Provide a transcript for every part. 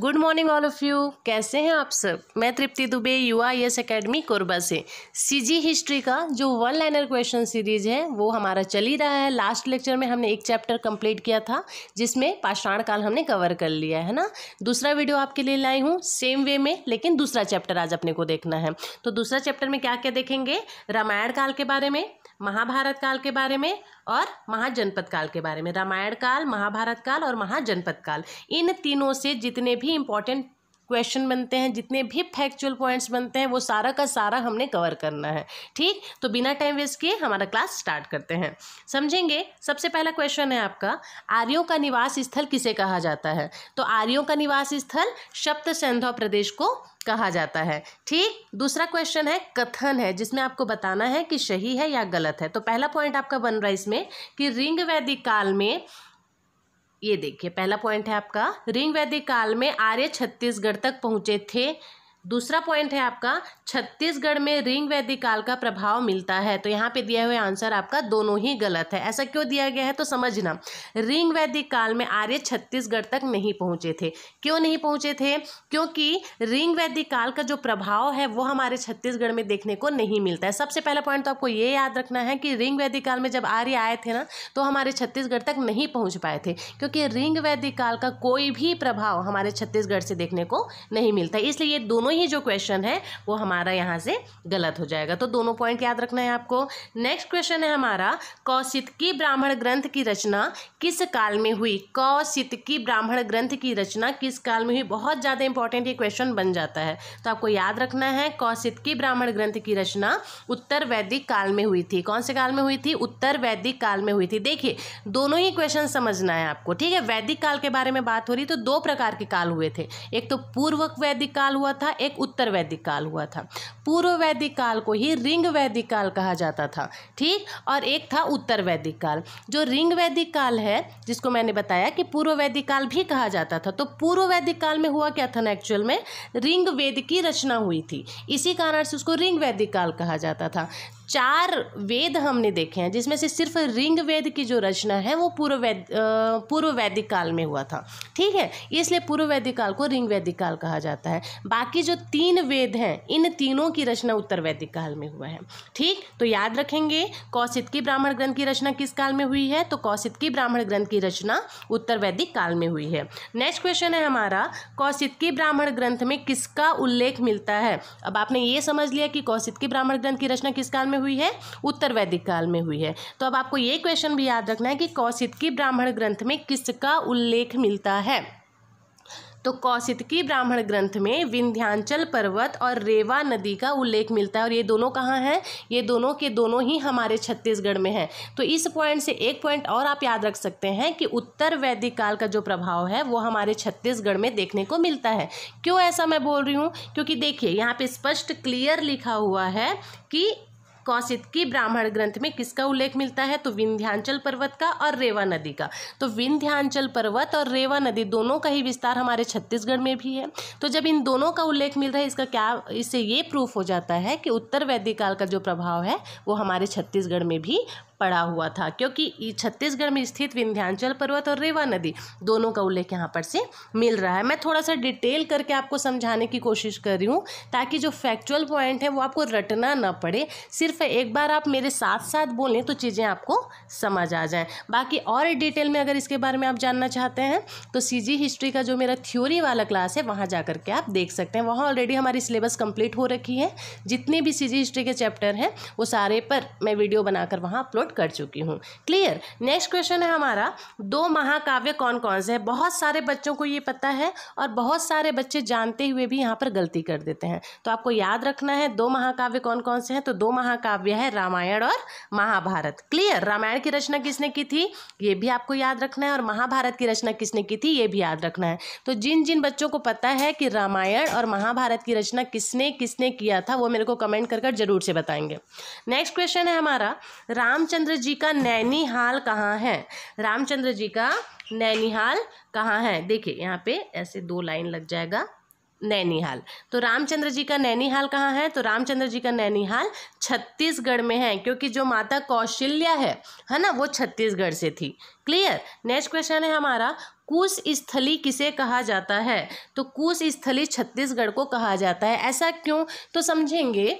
Good morning all of you कैसे हैं आप सब मैं तृप्ति दुबे युवा आई एस अकेडमी कोरबा से सीजी हिस्ट्री का जो वन लाइनर क्वेश्चन सीरीज है वो हमारा चल ही रहा है लास्ट लेक्चर में हमने एक चैप्टर कंप्लीट किया था जिसमें पाषाण काल हमने कवर कर लिया है ना दूसरा वीडियो आपके लिए लाई हूँ सेम वे में लेकिन दूसरा चैप्टर आज अपने को देखना है तो दूसरा चैप्टर में क्या क्या देखेंगे रामायण काल के बारे में महाभारत काल के बारे में और महाजनपद काल के बारे में रामायण काल महाभारत काल और महाजनपद काल इन तीनों से जितने भी इम्पॉर्टेंट क्वेश्चन बनते हैं जितने भी फैक्चुअल पॉइंट्स बनते हैं वो सारा का सारा हमने कवर करना है ठीक तो बिना टाइम वेस्ट किए हमारा क्लास स्टार्ट करते हैं समझेंगे सबसे पहला क्वेश्चन है आपका आर्यों का निवास स्थल किसे कहा जाता है तो आर्यों का निवास स्थल सप्त सैंधव प्रदेश को कहा जाता है ठीक दूसरा क्वेश्चन है कथन है जिसमें आपको बताना है कि सही है या गलत है तो पहला पॉइंट आपका बन रहा है इसमें कि रिंग वैदिक काल में ये देखिए पहला पॉइंट है आपका रिंग वैदिक काल में आर्य छत्तीसगढ़ तक पहुंचे थे दूसरा पॉइंट है आपका छत्तीसगढ़ में रिंग वैदिक काल का प्रभाव मिलता है तो यहाँ पे दिया हुआ आंसर आपका दोनों ही गलत है ऐसा क्यों दिया गया है तो समझना रिंग वैदिक काल में आर्य छत्तीसगढ़ तक नहीं पहुँचे थे क्यों नहीं पहुँचे थे क्योंकि रिंग वैदिक काल का जो प्रभाव है वो हमारे छत्तीसगढ़ में देखने को नहीं मिलता है सबसे पहला पॉइंट तो आपको ये याद रखना है कि रिंग वैदिक काल में जब आर्य आए थे ना तो हमारे छत्तीसगढ़ तक नहीं पहुँच पाए थे क्योंकि रिंग वैदिक काल का कोई भी प्रभाव हमारे छत्तीसगढ़ से देखने को नहीं मिलता इसलिए ये दोनों दोनों ही जो क्वेश्चन है वो हमारा यहाँ से गलत हो जाएगा तो दोनों पॉइंट याद रखना है आपको नेक्स्ट क्वेश्चन है हमारा कौशित की ब्राह्मण ग्रंथ की रचना किस काल में हुई कौशित की ब्राह्मण ग्रंथ की रचना किस काल में हुई बहुत ज़्यादा इंपॉर्टेंट ये क्वेश्चन बन जाता है तो आपको याद रखना है कौशित की ब्राह्मण ग्रंथ की रचना उत्तर वैदिक काल में हुई थी कौन से काल में हुई थी उत्तर वैदिक काल में हुई थी देखिए दोनों ही क्वेश्चन समझना है आपको ठीक है वैदिक काल के बारे में बात हो रही तो दो प्रकार के काल हुए थे एक तो पूर्वक वैदिक काल हुआ था एक उत्तर वैदिक काल हुआ था पूर्व वैदिक काल को ही रिंग वैदिक काल कहा जाता था ठीक और एक था उत्तर वैदिक काल जो रिंग वैदिक काल है जिसको मैंने बताया कि पूर्व वैदिक काल भी कहा जाता था तो पूर्व वैदिक काल में हुआ क्या था ना एक्चुअल में रिंग वेद की रचना हुई थी इसी कारण से उसको रिंग वैदिक काल कहा जाता था चार वेद हमने देखे हैं जिसमें से सिर्फ रिंग वेद की जो रचना है वो पूर्व वैद पूर्व वैदिक काल में हुआ था ठीक है इसलिए पूर्व वैदिक काल को रिंग वैदिक काल कहा जाता है बाकी जो तीन वेद हैं इन तीनों की रचना उत्तर वैदिक काल में हुआ है ठीक तो याद रखेंगे कौशित की ब्राह्मण ग्रंथ की रचना किस काल में हुई है तो कौशित की ब्राह्मण ग्रंथ की रचना उत्तर वैदिक काल में हुई है नेक्स्ट क्वेश्चन है हमारा कौशित की ब्राह्मण ग्रंथ में किसका उल्लेख मिलता है अब आपने ये समझ लिया कि कौशित की ब्राह्मण ग्रंथ की रचना किस काल में हुई है उत्तर वैदिक काल में हुई है तो अब आपको ये क्वेश्चन भी याद रखना है कि कौशितकी ब्राह्मण ग्रंथ में किसका उल्लेख मिलता है तो कौशितकी ब्राह्मण ग्रंथ में विंध्यांचल पर्वत और रेवा नदी का उल्लेख मिलता है और ये दोनों कहाँ हैं ये दोनों के दोनों ही हमारे छत्तीसगढ़ में हैं तो इस पॉइंट से एक पॉइंट और आप याद रख सकते हैं कि उत्तर वैदिक काल का जो प्रभाव है वो हमारे छत्तीसगढ़ में देखने को मिलता है क्यों ऐसा मैं बोल रही हूँ क्योंकि देखिए यहाँ पर स्पष्ट क्लियर लिखा हुआ है कि कौशित की ब्राह्मण ग्रंथ में किसका उल्लेख मिलता है तो विंध्यांचल पर्वत का और रेवा नदी का तो विंध्यांचल पर्वत और रेवा नदी दोनों का ही विस्तार हमारे छत्तीसगढ़ में भी है तो जब इन दोनों का उल्लेख मिल रहा है इसका क्या इससे ये प्रूफ हो जाता है कि उत्तर वैदिक काल का जो प्रभाव है वो हमारे छत्तीसगढ़ में भी पड़ा हुआ था क्योंकि छत्तीसगढ़ में स्थित विंध्यांचल पर्वत और रेवा नदी दोनों का उल्लेख यहाँ पर से मिल रहा है मैं थोड़ा सा डिटेल करके आपको समझाने की कोशिश कर रही हूँ ताकि जो फैक्चुअल पॉइंट है वो आपको रटना ना पड़े सिर्फ एक बार आप मेरे साथ साथ बोलें तो चीज़ें आपको समझ आ जाएँ बाकी और डिटेल में अगर इसके बारे में आप जानना चाहते हैं तो सी हिस्ट्री का जो मेरा थ्योरी वाला क्लास है वहाँ जा करके आप देख सकते हैं वहाँ ऑलरेडी हमारी सिलेबस कम्प्लीट हो रखी है जितने भी सी हिस्ट्री के चैप्टर हैं वो सारे पर मैं वीडियो बनाकर वहाँ अपलोड नोट कर चुकी हूँ क्लियर नेक्स्ट क्वेश्चन है हमारा दो महाकाव्य कौन कौन से हैं बहुत सारे बच्चों को ये पता है और बहुत सारे बच्चे जानते हुए भी यहाँ पर गलती कर देते हैं तो आपको याद रखना है दो महाकाव्य कौन कौन से हैं तो दो महाकाव्य है रामायण और महाभारत क्लियर रामायण की रचना किसने की थी ये भी आपको याद रखना है और महाभारत की रचना किसने की थी ये भी याद रखना है तो जिन जिन बच्चों को पता है कि रामायण और महाभारत की रचना किसने किसने किया था वो मेरे को कमेंट कर जरूर से बताएंगे नेक्स्ट क्वेश्चन है हमारा रामचंद्र रामचंद्र जी का नैनीहाल कहाँ है रामचंद्र जी का नैनीहाल कहाँ है देखिए यहाँ पे ऐसे दो लाइन लग जाएगा नैनीहाल तो रामचंद्र जी का नैनीहाल कहाँ है तो रामचंद्र जी का नैनीहाल छत्तीसगढ़ में है क्योंकि जो माता कौशल्या है है ना वो छत्तीसगढ़ से थी क्लियर नेक्स्ट क्वेश्चन है हमारा कुश स्थली किसे कहा जाता है तो कुश स्थली छत्तीसगढ़ को कहा जाता है ऐसा क्यों तो समझेंगे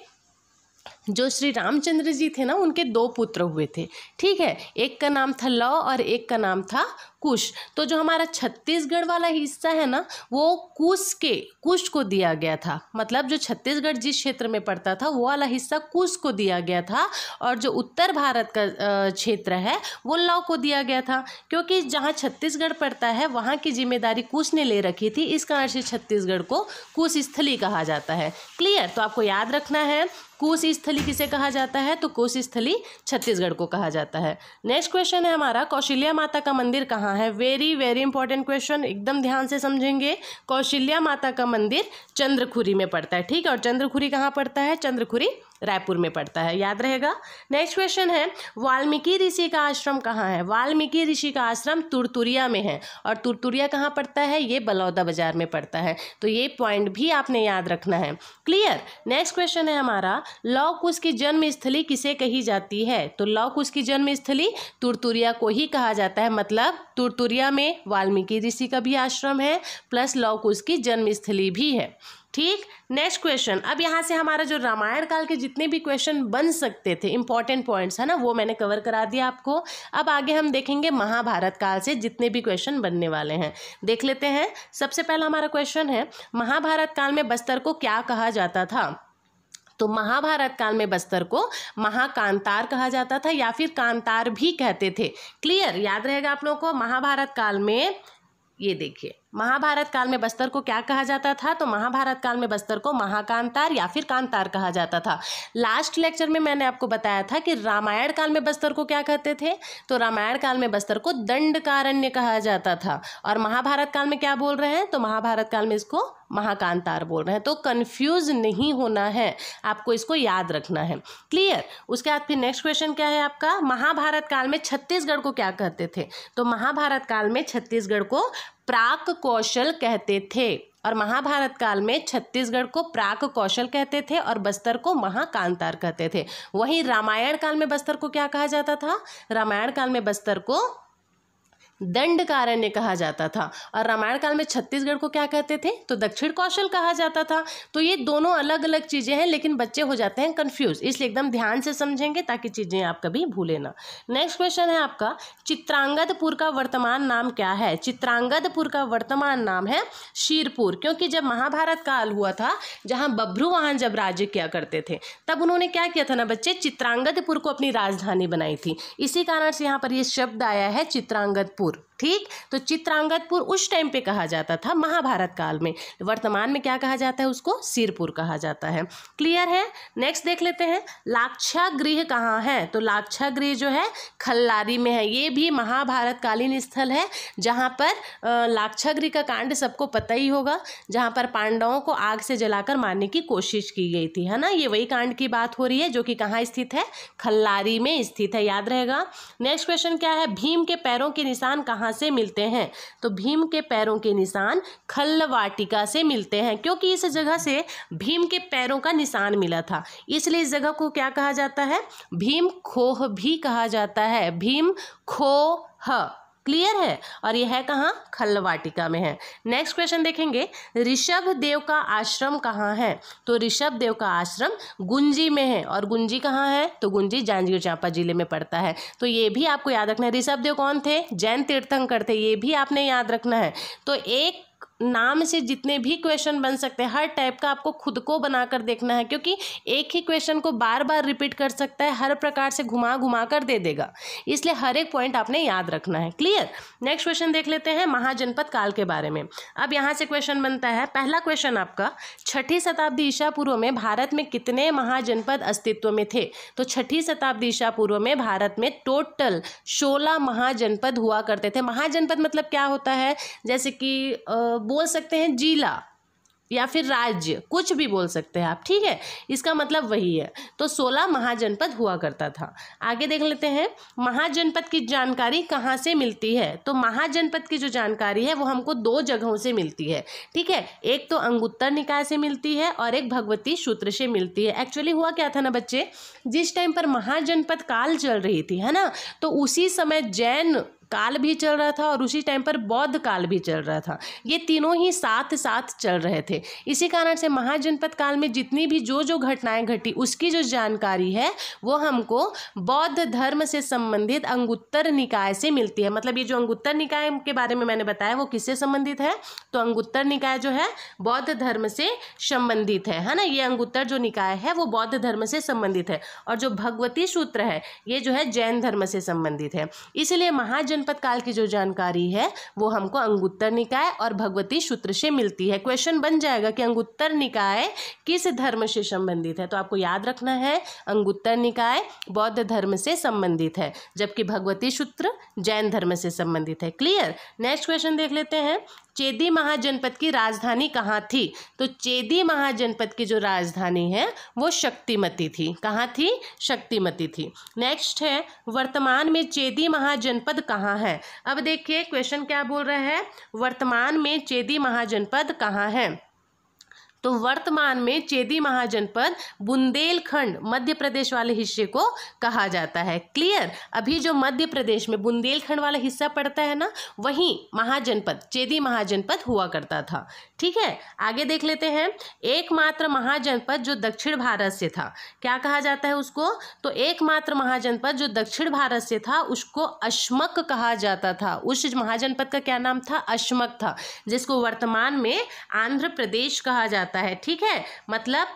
जो श्री रामचंद्र जी थे ना उनके दो पुत्र हुए थे ठीक है एक का नाम था लव और एक का नाम था कुश तो जो हमारा छत्तीसगढ़ वाला हिस्सा है ना वो कुश के कुश को दिया गया था मतलब जो छत्तीसगढ़ जिस क्षेत्र में पड़ता था वो वाला हिस्सा कुश को दिया गया था और जो उत्तर भारत का क्षेत्र है वो लव को दिया गया था क्योंकि जहाँ छत्तीसगढ़ पड़ता है वहाँ की जिम्मेदारी कुश ने ले रखी थी इस कारण से छत्तीसगढ़ को कुश स्थली कहा जाता है क्लियर तो आपको याद रखना है कुश स्थली स्थली किसे कहा जाता है तो कोसी स्थली छत्तीसगढ़ को कहा जाता है नेक्स्ट क्वेश्चन है हमारा कौशल्या माता का मंदिर कहाँ है वेरी वेरी इंपॉर्टेंट क्वेश्चन एकदम ध्यान से समझेंगे कौशल्या माता का मंदिर चंद्रखुरी में पड़ता है ठीक है और चंद्रखुरी कहाँ पड़ता है चंद्रखुरी रायपुर में पड़ता है याद रहेगा नेक्स्ट क्वेश्चन है वाल्मीकि ऋषि का आश्रम कहाँ है वाल्मीकि ऋषि का आश्रम तुरतुरिया में है और तुरतुरिया कहाँ पड़ता है ये बलौदा बाजार में पड़ता है तो ये पॉइंट भी आपने याद रखना है क्लियर नेक्स्ट क्वेश्चन है हमारा लव कुश की जन्म स्थली किसे कही जाती है तो लव कुश की जन्म स्थली तुरतुरिया को ही कहा जाता है मतलब तुरतुरिया में वाल्मीकि ऋषि का भी आश्रम है प्लस लव कुश की जन्मस्थली भी है ठीक नेक्स्ट क्वेश्चन अब यहाँ से हमारा जो रामायण काल के जितने भी क्वेश्चन बन सकते थे इंपॉर्टेंट पॉइंट्स है ना वो मैंने कवर करा दिया आपको अब आगे हम देखेंगे महाभारत काल से जितने भी क्वेश्चन बनने वाले हैं देख लेते हैं सबसे पहला हमारा क्वेश्चन है महाभारत काल में बस्तर को क्या कहा जाता था तो महाभारत काल में बस्तर को महाकांतार कहा जाता था या फिर कांतार भी कहते थे क्लियर याद रहेगा आप लोगों को महाभारत काल में ये देखिए महाभारत काल में बस्तर को क्या कहा जाता था तो महाभारत काल में बस्तर को महाकांतार या फिर कांतार कहा जाता था लास्ट लेक्चर में मैंने आपको बताया था कि रामायण काल में बस्तर को क्या कहते थे तो रामायण काल में बस्तर को दंडकारण्य कहा जाता था और महाभारत काल में क्या बोल रहे हैं तो महाभारत काल में इसको महाकांतार बोल रहे हैं तो कन्फ्यूज नहीं होना है आपको इसको याद रखना है क्लियर उसके बाद फिर नेक्स्ट क्वेश्चन क्या है आपका महाभारत काल में छत्तीसगढ़ को क्या कहते थे तो महाभारत काल में छत्तीसगढ़ को प्राक कौशल कहते थे और महाभारत काल में छत्तीसगढ़ को प्राक कौशल कहते थे और बस्तर को महाकांतार कहते थे वहीं रामायण काल में बस्तर को क्या कहा जाता था रामायण काल में बस्तर को दंडकारण्य कहा जाता था और रामायण काल में छत्तीसगढ़ को क्या कहते थे तो दक्षिण कौशल कहा जाता था तो ये दोनों अलग अलग चीज़ें हैं लेकिन बच्चे हो जाते हैं कन्फ्यूज इसलिए एकदम ध्यान से समझेंगे ताकि चीज़ें आप कभी भूले ना नेक्स्ट क्वेश्चन है आपका चित्रांगदपुर का वर्तमान नाम क्या है चित्रांगदपुर का वर्तमान नाम है शीरपुर क्योंकि जब महाभारत काल हुआ था जहाँ वाहन जब राज्य किया करते थे तब उन्होंने क्या किया था ना बच्चे चित्रांगदपुर को अपनी राजधानी बनाई थी इसी कारण से यहाँ पर ये शब्द आया है चित्रांगदपुर Moore. ठीक तो चित्रांगतपुर उस टाइम पे कहा जाता था महाभारत काल में वर्तमान में क्या कहा जाता है उसको सिरपुर कहा जाता है क्लियर है नेक्स्ट देख लेते हैं लाक्षा गृह कहाँ है तो लाक्षा गृह जो है खल्लारी में है ये भी महाभारतकालीन स्थल है जहाँ पर लाक्षा गृह का कांड सबको पता ही होगा जहाँ पर पांडवों को आग से जलाकर मारने की कोशिश की गई थी है ना ये वही कांड की बात हो रही है जो कि कहाँ स्थित है खल्लारी में स्थित है याद रहेगा नेक्स्ट क्वेश्चन क्या है भीम के पैरों के निशान कहाँ से मिलते हैं तो भीम के पैरों के निशान खल्लवाटिका से मिलते हैं क्योंकि इस जगह से भीम के पैरों का निशान मिला था इसलिए इस जगह को क्या कहा जाता है भीम खोह भी कहा जाता है भीम खोह क्लियर है और यह है कहाँ खल्लवाटिका में है नेक्स्ट क्वेश्चन देखेंगे ऋषभ देव का आश्रम कहाँ है तो ऋषभ देव का आश्रम गुंजी में है और गुंजी कहाँ है तो गुंजी जांजगीर चांपा जिले में पड़ता है तो ये भी आपको याद रखना है ऋषभ देव कौन थे जैन तीर्थंकर थे ये भी आपने याद रखना है तो एक नाम से जितने भी क्वेश्चन बन सकते हैं हर टाइप का आपको खुद को बनाकर देखना है क्योंकि एक ही क्वेश्चन को बार बार रिपीट कर सकता है हर प्रकार से घुमा घुमा कर दे देगा इसलिए हर एक पॉइंट आपने याद रखना है क्लियर नेक्स्ट क्वेश्चन देख लेते हैं महाजनपद काल के बारे में अब यहाँ से क्वेश्चन बनता है पहला क्वेश्चन आपका छठी शताब्दी ईशा पूर्व में भारत में कितने महाजनपद अस्तित्व में थे तो छठी शताब्दी ईशा पूर्व में भारत में टोटल सोलह महाजनपद हुआ करते थे महाजनपद मतलब क्या होता है जैसे कि बोल सकते हैं जिला या फिर राज्य कुछ भी बोल सकते हैं आप ठीक है इसका मतलब वही है तो सोलह महाजनपद हुआ करता था आगे देख लेते हैं महाजनपद की जानकारी कहाँ से मिलती है तो महाजनपद की जो जानकारी है वो हमको दो जगहों से मिलती है ठीक है एक तो अंगुत्तर निकाय से मिलती है और एक भगवती सूत्र से मिलती है एक्चुअली हुआ क्या था ना बच्चे जिस टाइम पर महाजनपद काल चल रही थी है ना तो उसी समय जैन काल भी चल रहा था और उसी टाइम पर बौद्ध काल भी चल रहा था ये तीनों ही साथ साथ चल रहे थे इसी कारण से महाजनपद काल में जितनी भी जो जो घटनाएं घटी उसकी जो जानकारी है वो हमको बौद्ध धर्म से संबंधित अंगुत्तर निकाय से मिलती है मतलब ये जो अंगुत्तर निकाय के बारे में मैंने बताया वो किससे संबंधित है तो अंगुत्तर निकाय जो है बौद्ध धर्म से संबंधित है है ना ये अंगुत्तर जो निकाय है वो बौद्ध धर्म से संबंधित है और जो भगवती सूत्र है ये जो है जैन धर्म से संबंधित है इसलिए महाजन जनपद काल की जो जानकारी है वो हमको अंगुत्तर निकाय और भगवती सूत्र से मिलती है क्वेश्चन बन जाएगा कि अंगुत्तर निकाय किस धर्म से संबंधित है तो आपको याद रखना है अंगुत्तर निकाय बौद्ध धर्म से संबंधित है जबकि भगवती सूत्र जैन धर्म से संबंधित है क्लियर नेक्स्ट क्वेश्चन देख लेते हैं चेदी महाजनपद की राजधानी कहाँ थी तो चेदी महाजनपद की जो राजधानी है वो शक्तिमती थी कहाँ थी शक्तिमती थी नेक्स्ट है वर्तमान में चेदी महाजनपद कहाँ कहाँ है अब देखिए क्वेश्चन क्या बोल रहा है वर्तमान में चेदी महाजनपद कहाँ है तो वर्तमान में चेदी महाजनपद बुंदेलखंड मध्य प्रदेश वाले हिस्से को कहा जाता है क्लियर अभी जो मध्य प्रदेश में बुंदेलखंड वाला हिस्सा पड़ता है ना वही महाजनपद चेदी महाजनपद हुआ करता था ठीक है आगे देख लेते हैं एकमात्र महाजनपद जो दक्षिण भारत से था क्या कहा जाता है उसको तो एकमात्र महाजनपद जो दक्षिण भारत से था उसको अश्मक कहा जाता था उस महाजनपद का क्या नाम था अश्मक था जिसको वर्तमान में आंध्र प्रदेश कहा जाता जाता है ठीक है मतलब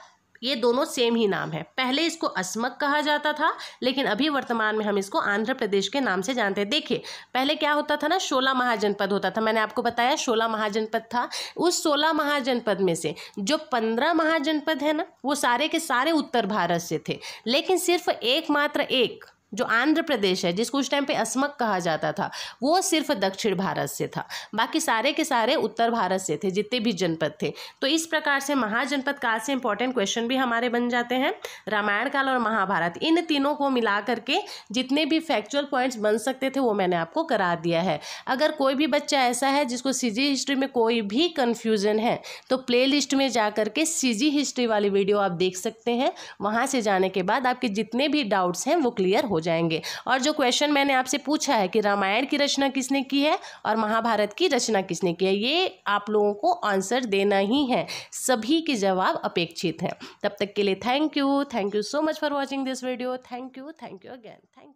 ये दोनों सेम ही नाम है पहले इसको अस्मक कहा जाता था लेकिन अभी वर्तमान में हम इसको आंध्र प्रदेश के नाम से जानते हैं देखिए पहले क्या होता था ना शोला महाजनपद होता था मैंने आपको बताया शोला महाजनपद था उस शोला महाजनपद में से जो पंद्रह महाजनपद है ना वो सारे के सारे उत्तर भारत से थे लेकिन सिर्फ एकमात्र एक जो आंध्र प्रदेश है जिसको उस टाइम पे अस्मक कहा जाता था वो सिर्फ दक्षिण भारत से था बाकी सारे के सारे उत्तर भारत से थे जितने भी जनपद थे तो इस प्रकार से महाजनपद काल से इंपॉर्टेंट क्वेश्चन भी हमारे बन जाते हैं रामायण काल और महाभारत इन तीनों को मिला करके जितने भी फैक्चुअल पॉइंट्स बन सकते थे वो मैंने आपको करा दिया है अगर कोई भी बच्चा ऐसा है जिसको सी हिस्ट्री में कोई भी कन्फ्यूज़न है तो प्ले लिस्ट में जा करके सीजी हिस्ट्री वाली वीडियो आप देख सकते हैं वहाँ से जाने के बाद आपके जितने भी डाउट्स हैं वो क्लियर हो हो जाएंगे और जो क्वेश्चन मैंने आपसे पूछा है कि रामायण की रचना किसने की है और महाभारत की रचना किसने की है ये आप लोगों को आंसर देना ही है सभी के जवाब अपेक्षित हैं तब तक के लिए thank you thank you so much for watching this video thank you thank you again thank